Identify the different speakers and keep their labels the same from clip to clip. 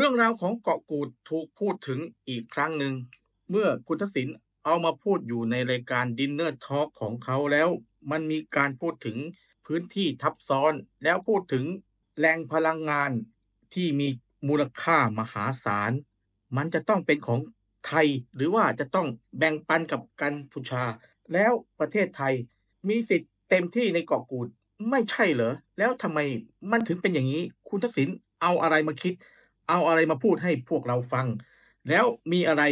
Speaker 1: เรื่องราวของเกาะกูดถูกพูดถึงอีกครั้งหนึ่ง เมื่อคุณทักษิณเอามาพูดอยู่ในรายการดินเนอร์ทอล์กของเขาแล้ว มันมีการพูดถึงพื้นที่ทับซ้อนแล้วพูดถึงแรงพลังงานที่มีมูลค่ามหาศาล มันจะต้องเป็นของไทยหรือว่าจะต้องแบ่งปันกับกัมพูชา แล้วประเทศไทยมีสิทธิ์เต็มที่ในเกาะกูดไม่ใช่เหรอแล้วทำไมมันถึงเป็นอย่างนี้ คุณทักษิณเอาอะไรมาคิดเอาอะไรมาพูดให้พวกเราฟัง แล้วมีอะไร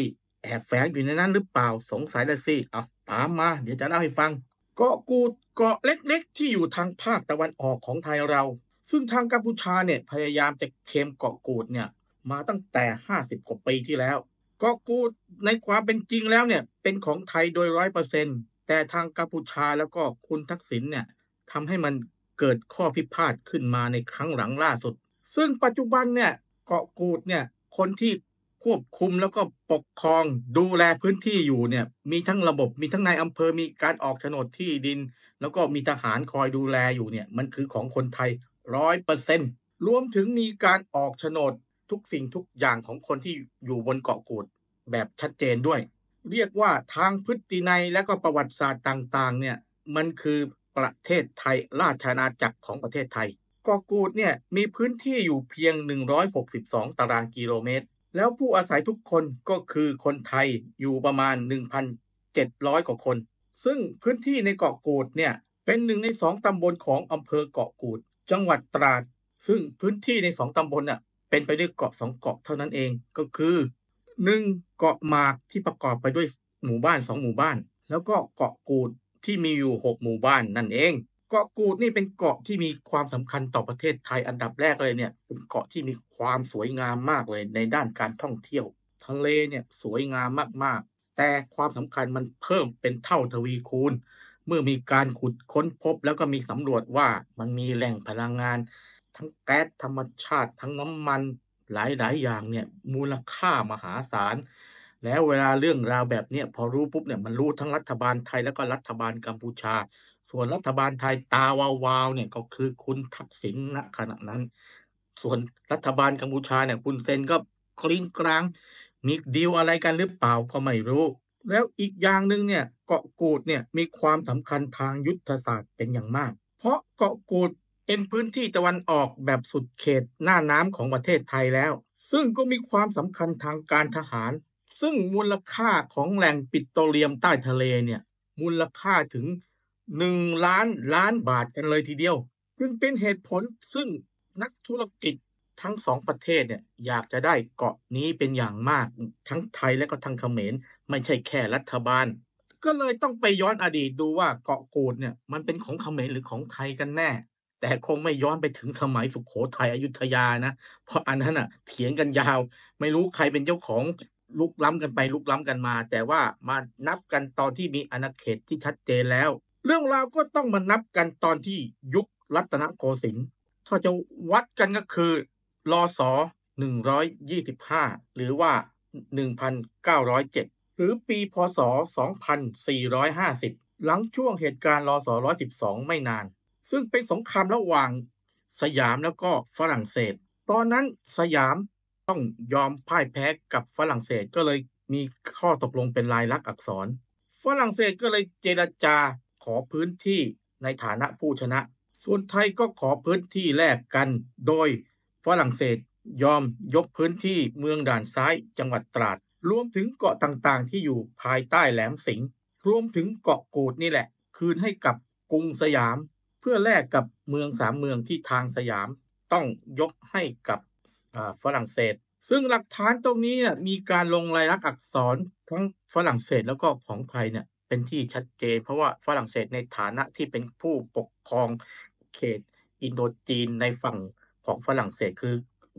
Speaker 1: แอบแฝงอยู่ในนั้น หรือเปล่า สงสัยละสิอ่าตามมา เดี๋ยวจะเล่าให้ฟัง เกาะกูดเกาะเล็กๆ ที่อยู่ทางภาคตะวันออกของไทยเรา ซึ่งทางกัมพูชาเนี่ยพยายามจะเค็มเกาะกูดเนี่ยมาตั้งแต่ 50กว่าปีที่แล้วเกาะกูดในความเป็นจริงแล้วเนี่ยเป็นของไทยโดยร้อยเปอร์เซ็นต์แต่ทางกัมพูชาแล้วก็คุณทักษิณเนี่ยทำให้มันเกิดข้อพิพาทขึ้นมาในครั้งหลังล่าสุด ซึ่งปัจจุบันเนี่ยเกาะกูดเนี่ยคนที่ควบคุมแล้วก็ปกครองดูแลพื้นที่อยู่เนี่ยมีทั้งระบบมีทั้งนายอำเภอมีการออกโฉนดที่ดิน แล้วก็มีทหารคอยดูแลอยู่เนี่ยมันคือของคนไทยร้อยเปอร์เซ็นต์รวมถึงมีการออกโฉนดทุกสิ่งทุกอย่างของคนที่อยู่บนเกาะกูดแบบชัดเจนด้วย เรียกว่าทางพฤตินัยและก็ประวัติศาสตร์ต่างๆเนี่ยมันคือประเทศไทยราชอาณาจักรของประเทศไทยกาะกูดเนี่ยมีพื้นที่อยู่เพียง 162 ตารางกิโลเมตร แล้วผู้อาศัยทุกคนก็คือคนไทยอยู่ประมาณ 1,700กว่าคน ซึ่งพื้นที่ในเกาะกูดเนี่ยเป็นหนึ่งในสองตำบลของอำเภอเกาะกูด จังหวัดตราด ซึ่งพื้นที่ในสองตำบลน่ะเป็นไปด้วยเกาะสองเกาะเท่านั้นเอง ก็คือหนึ่งเกาะหมากที่ประกอบไปด้วยหมู่บ้านสองหมู่บ้าน แล้วก็เกาะกูดที่มีอยู่หกหมู่บ้านนั่นเองเกาะกูดนี่เป็นเกาะที่มีความสำคัญต่อประเทศไทยอันดับแรกเลยเนี่ยเป็นเกาะที่มีความสวยงามมากเลยในด้านการท่องเที่ยวทะเลเนี่ยสวยงามมากๆ แต่ความสำคัญมันเพิ่มเป็นเท่าทวีคูณ เมื่อมีการขุดค้นพบแล้วก็มีสำรวจว่ามันมีแหล่งพลังงาน ทั้งแก๊สธรรมชาติทั้งน้ำมันหลายๆอย่างเนี่ยมูลค่ามหาศาลแล้วเวลาเรื่องราวแบบเนี้ยพอรู้ปุ๊บเนี่ยมันรู้ทั้งรัฐบาลไทย แล้วก็รัฐบาลกัมพูชา ส่วนรัฐบาลไทยตาวาวาวเนี่ยก็คือคุณทักษิณณขณะนั้น ส่วนรัฐบาลกัมพูชาเนี่ยคุณเซนก็กลิ้งกลางมีดีลอะไรกันหรือเปล่าก็ไม่รู้ แล้วอีกอย่างหนึ่งเนี่ยเกาะกูดเนี่ยมีความสำคัญทางยุทธศาสตร์เป็นอย่างมาก เพราะเกาะกูดเป็นพื้นที่ตะวันออกแบบสุดเขตหน้าน้ำของประเทศไทยแล้ว ซึ่งก็มีความสำคัญทางการทหารซึ่งมูลค่าของแหล่งปิโตรเลียมใต้ทะเลเนี่ยมูลค่าถึงหนึ่งล้านล้านบาทกันเลยทีเดียวจึงเป็นเหตุผลซึ่งนักธุรกิจทั้งสองประเทศเนี่ยอยากจะได้เกาะนี้เป็นอย่างมากทั้งไทยและก็ทั้งเขมรไม่ใช่แค่รัฐบาล ก็เลยต้องไปย้อนอดีตดูว่าเกาะกูดเนี่ยมันเป็นของเขมรหรือของไทยกันแน่ แต่คงไม่ย้อนไปถึงสมัยสุขโขทัยอยุธยานะ เพราะอันนั้นอ่ะเถียงกันยาว ไม่รู้ใครเป็นเจ้าของลุกล้ำกันไปลุกล้ำกันมา แต่ว่ามานับกันตอนที่มีอาาเขตที่ชัดเจนแล้ว เรื่องราวก็ต้องมานับกันตอนที่ยุครัตนโกสินทร์ถ้าจะวัดกันก็คือรอสอ125 หรือว่า 1,907 หรือปีพศ 2450 หลังช่วงเหตุการณ์รอสอ112ไม่นาน ซึ่งเป็นสงครามระหว่าง สยามแล้วก็ฝรั่งเศส ตอนนั้นสยามต้องยอมพ่ายแพ้กับฝรั่งเศสก็เลยมีข้อตกลงเป็นลายลักษณ์อักษร ฝรั่งเศสก็เลยเจรจาขอพื้นที่ในฐานะผู้ชนะ ส่วนไทยก็ขอพื้นที่แลกกัน โดย ฝรั่งเศสยอมยกพื้นที่เมืองด่านซ้ายจังหวัดตราดรวมถึงเกาะต่างๆที่อยู่ภายใต้แหลมสิงห์รวมถึงเกาะกูดนี่แหละ คืนให้กับกรุงสยาม เพื่อแลกกับเมืองสามเมืองที่ทางสยาม ต้องยกให้กับฝรั่งเศส ซึ่งหลักฐานตรงนี้เนี่ยมีการลงลายลักษณ์อักษรทั้งฝรั่งเศสแล้วก็ของไทยเนี่ยเป็นที่ชัดเจนเพราะว่าฝรั่งเศสในฐานะที่เป็นผู้ปกครองเขต อินโดจีนในฝั่งของฝรั่งเศสคือ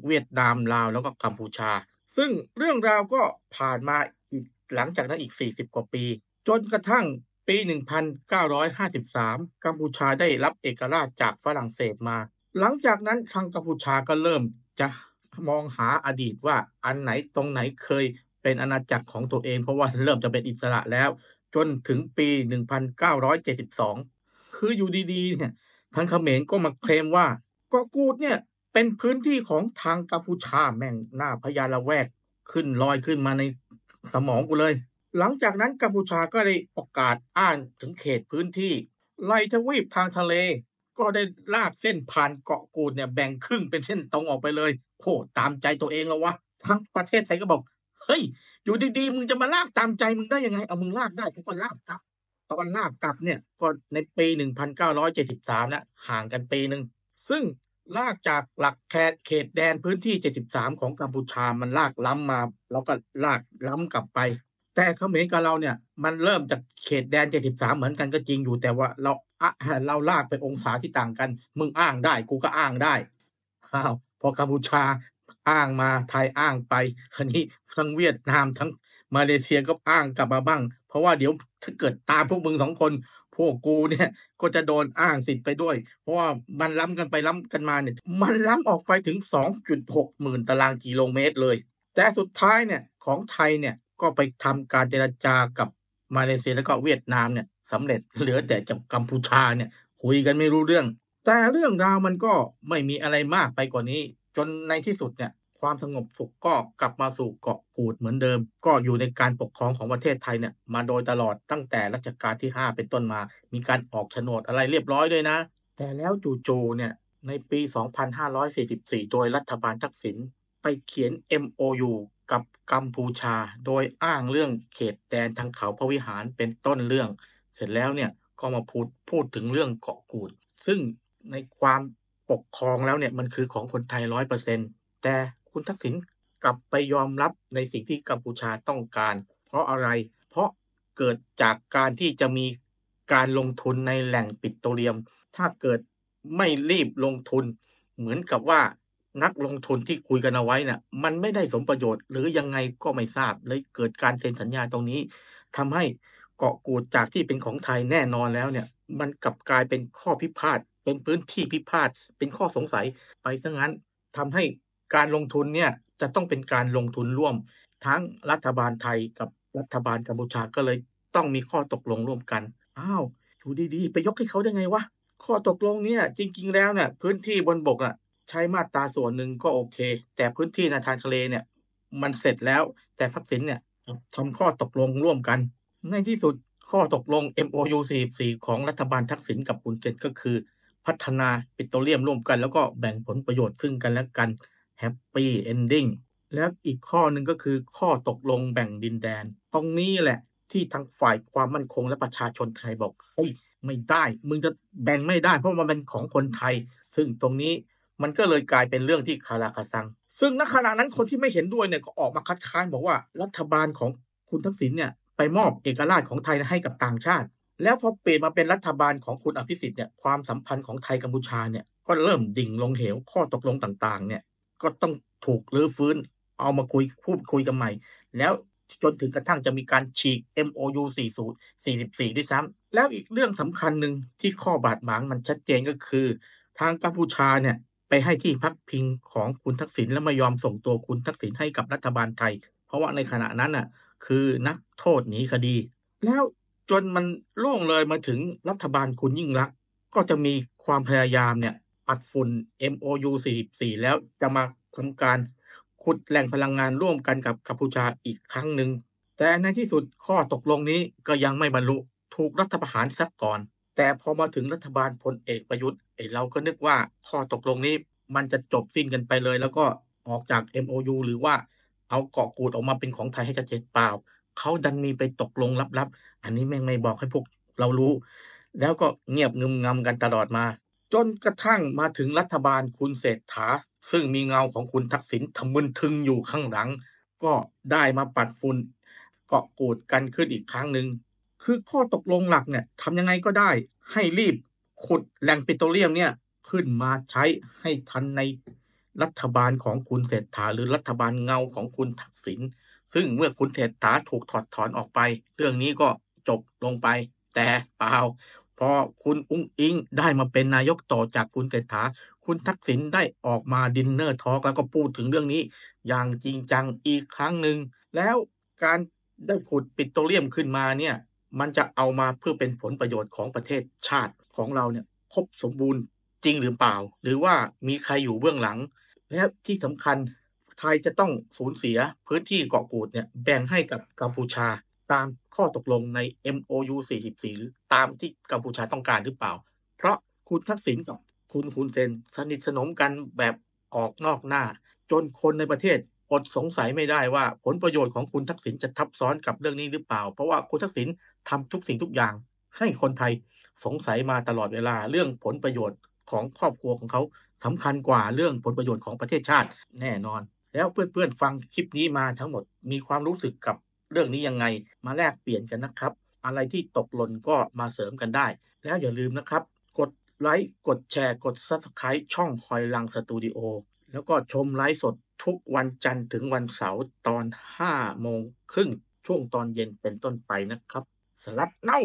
Speaker 1: เวียดนามลาวแล้วก็กัมพูชา ซึ่งเรื่องราวก็ผ่านมาอีกหลังจากนั้นอีก 40 กว่าปี จนกระทั่งปี 1953กัมพูชาได้รับเอกราชจากฝรั่งเศสมา หลังจากนั้นทางกัมพูชาก็เริ่มจะมองหาอดีตว่าอันไหนตรงไหนเคยเป็นอาณาจักรของตัวเอง เพราะว่าเริ่มจะเป็นอิสระแล้ว จนถึงปี 1972 คืออยู่ดีๆเนี่ยทางเขมรก็มาเคลมว่า เกาะกูดเนี่ย เป็นพื้นที่ของทางกัมพูชาแม่งหน้าพยาละแวกขึ้นลอยขึ้นมาในสมองกูเลย หลังจากนั้นกัมพูชาก็ได้ประกาศอ้างถึงเขตพื้นที่ ไลทวีปทางทะเล ก็ได้ลากเส้นผ่านเกาะกูดเนี่ยแบ่งครึ่งเป็นเส้นตรงออกไปเลยโหตามใจตัวเองแล้ววะ ทั้งประเทศไทยก็บอก เฮ้ย อยู่ดีๆ มึงจะมาลากตามใจมึงได้ยังไง เอามึงลากได้ กูก็ลากกลับ ตอนลากกลับเนี่ยก็ในปี 1973แล้วห่างกันปีหนึ่ง ซึ่งลากจากหลักแคเขตแดนพื้นที่73 ของกัมพูชามันลากล้ำมา แล้วก็ลากล้ำกลับไป แต่เขมรกับเราเนี่ย มันเริ่มจากเขตแดน73 เหมือนกันก็จริงอยู่แต่ว่า เรา เราลากไปองศาที่ต่างกัน มึงอ้างได้ กูก็อ้างได้อ้าวพอกัมพูชาอ้างมาไทยอ้างไปคันนี้ทั้งเวียดนามทั้งมาเลเซียก็อ้างกลับมาบ้าง เพราะว่าเดี๋ยวถ้าเกิดตามพวกมึงสองคน พวกกูเนี่ยก็จะโดนอ้างสิทธิ์ไปด้วย เพราะว่ามันล้ำกันไปล้ำกันมาเนี่ยมันล้ำออกไปถึง 2.6หมื่นตารางกิโลเมตรเลย แต่สุดท้ายเนี่ย ของไทยเนี่ย ก็ไปทำการเจรจากับมาเลเซียแล้วก็เวียดนามเนี่ยสำเร็จเหลือแต่กับกัมพูชาเนี่ยคุยกันไม่รู้เรื่องแต่เรื่องราวมันก็ไม่มีอะไรมากไปกว่านี้ จนในที่สุดเนี่ยความสงบสุขก็กลับมาสู่เกาะกูดเหมือนเดิม ก็อยู่ในการปกครองของประเทศไทยเนี่ยมาโดยตลอดตั้งแต่รัชกาลที่ 5 เป็นต้นมา มีการออกโฉนดอะไรเรียบร้อยด้วยนะ แต่แล้วจูจูเนี่ยในปี 2544 โดยรัฐบาลทักษิณไปเขียน MOU กับกัมพูชา โดยอ้างเรื่องเขตแดนทางเขาพระวิหารเป็นต้นเรื่องเสร็จแล้วเนี่ยก็มาพูดพูดถึงเรื่องเกาะกูด ซึ่งในความปกครองแล้วเนี่ยมันคือของคนไทยร้อยเปอร์เซแต่คุณทักษิณกลับไปยอมรับในสิ่งที่กัมพูชาต้องการ เพราะอะไร เพราะเกิดจากการที่จะมีการลงทุนในแหล่งปิโตรเรียม ถ้าเกิดไม่รีบลงทุน เหมือนกับว่านักลงทุนที่คุยกันเอาไว้นะ่ะมันไม่ได้สมประโยชน์ หรือยังไงก็ไม่ทราบเลยเกิดการเซ็นสัญญาตรงนี้ ทำให้เกาะกูดจากที่เป็นของไทยแน่นอนแล้วเนี่ยมันกลับกลายเป็นข้อพิพาทเป็นพื้นที่พิพาทเป็นข้อสงสัย ไปซะงั้นทำให้การลงทุนเนี่ยจะต้องเป็นการลงทุนร่วม ทั้งรัฐบาลไทยกับรัฐบาลกัมพูชา ก็เลย ต้องมีข้อตกลงร่วมกัน อ้าวอยู่ดีๆ ไปยกให้เขาได้ไงวะ ข้อตกลงเนี่ยจริง ๆ แล้วเนี่ยพื้นที่บนบกอ่ะใช้มาตราส่วนหนึ่งก็โอเค แต่พื้นที่ในทางทะเลเนี่ยมันเสร็จแล้วแต่พักสินเนี่ยทำข้อตกลงร่วมกันในที่สุดข้อตกลง MOU 44ของรัฐบาลทักษิณกับคุณเจตก็คือพัฒนาปิโตรเลียมร่วมกัน แล้วก็แบ่งผลประโยชน์ซึ่งกันและกันแฮปปี้เอนดิ้งและอีกข้อหนึ่งก็คือข้อตกลงแบ่งดินแดน ตรงนี้แหละที่ทั้งฝ่ายความมั่นคงและประชาชนไทยบอกเฮ้ยไม่ได้ มึงจะแบ่งไม่ได้เพราะมันเป็นของคนไทย ซึ่งตรงนี้มันก็เลยกลายเป็นเรื่องที่คาราคาซัง ซึ่งณขณะนั้นคนที่ไม่เห็นด้วยเนี่ยก็ออกมาคัดค้านบอกว่า รัฐบาลของคุณทักษิณเนี่ยไปมอบเอกราชของไทยให้กับต่างชาติแล้วพอเปลี่ยนมาเป็นรัฐบาลของคุณอภิสิทธิ์เนี่ยความสัมพันธ์ของไทยกัมพูชาเนี่ยก็เริ่มดิ่งลงเหว ข้อตกลงต่างๆเนี่ยก็ต้องถูกรื้อฟื้นเอามาคุย พูดคุยกันใหม่ แล้วจนถึงกระทั่งจะมีการฉีก MOU 40 44ด้วยซ้ำแล้วอีกเรื่องสำคัญหนึ่งที่ข้อบาดหมางมันชัดเจนก็คือ ทางกัมพูชาเนี่ยไปให้ที่พักพิงของคุณทักษิณแล้วไม่ยอมส่งตัวคุณทักษิณให้กับรัฐบาลไทย เพราะว่าในขณะนั้นน่ะคือนักโทษหนีคดี แล้วจนมันล่วงเลยมาถึงรัฐบาลคุณยิ่งละก็จะมีความพยายามเนี่ยปัดฝุ่น MOU 44 แล้วจะมาทำการ ขุดแหล่งพลังงานร่วมกันกับกัมพูชาอีกครั้งหนึ่งแต่ในที่สุดข้อตกลงนี้ก็ยังไม่บรรลุถูกรัฐประหารซักก่อน แต่พอมาถึงรัฐบาลพลเอกประยุทธ์เราก็นึกว่าข้อตกลงนี้มันจะจบสิ้นกันไปเลยแล้วก็ออกจาก MOU หรือว่าเอาเกาะกูดออกมาเป็นของไทยให้ชัดเจนเปล่าเขาดันมีไปตกลงลับ ๆ อันนี้แม่งไม่บอกให้พวกเรารู้ แล้วก็เงียบงึมงำกันตลอดมา จนกระทั่งมาถึงรัฐบาลคุณเศรษฐา ซึ่งมีเงาของคุณทักษิณทำมึนทึงอยู่ข้างหลัง ก็ได้มาปัดฝุ่นเกาะกูดกันขึ้นอีกครั้งหนึ่ง คือข้อตกลงหลักเนี่ยทำยังไงก็ได้ให้รีบขุดแหล่งปิโตรเลียมเนี่ยขึ้นมาใช้ให้ทันในรัฐบาลของคุณเศรษฐาหรือรัฐบาลเงาของคุณทักษิณซึ่งเมื่อคุณเศรษฐาถูกถอดถอนออกไป เรื่องนี้ก็จบลงไป แต่เปล่าพอคุณอุ้งอิงได้มาเป็นนายกต่อจากคุณเศรษฐา คุณทักษิณได้ออกมาดินเนอร์ทอล์กแล้วก็พูดถึงเรื่องนี้ อย่างจริงจังอีกครั้งหนึ่งแล้วการได้ขุดปิโตรเลียมขึ้นมาเนี่ยมันจะเอามาเพื่อเป็นผลประโยชน์ของประเทศชาติของเราเนี่ยครบสมบูรณ์จริงหรือเปล่า หรือว่ามีใครอยู่เบื้องหลังและที่สำคัญไทยจะต้องสูญเสียพื้นที่เกาะกูดเนี่ยแบ่งให้กับกัมพูชา ตามข้อตกลงใน MOU 44หรือตามที่กัมพูชาต้องการหรือเปล่า เพราะคุณทักษิณกับคุณคุณเซนสนิทสนมกันแบบออกนอกหน้า จนคนในประเทศอดสงสัยไม่ได้ว่า ผลประโยชน์ของคุณทักษิณจะทับซ้อนกับเรื่องนี้หรือเปล่า เพราะว่าคุณทักษิณทำทุกสิ่งทุกอย่าง ให้คนไทยสงสัยมาตลอดเวลาเรื่องผลประโยชน์ของครอบครัวของเขาสำคัญกว่าเรื่องผลประโยชน์ของประเทศชาติแน่นอน แล้วเพื่อนๆ ฟังคลิปนี้มาทั้งหมดมีความรู้สึกกับเรื่องนี้ยังไงมาแลกเปลี่ยนกันนะครับ อะไรที่ตกหล่นก็มาเสริมกันได้ แล้วอย่าลืมนะครับ กดไลค์ กดแชร์กด Subscribe ช่องหอยลังสตูดิโอแล้วก็ชมไลฟ์สดทุกวันจันทร์ถึงวันเสาร์ตอน 5 โมงครึ่งช่วงตอนเย็นเป็นต้นไปนะครับสลัดเน่า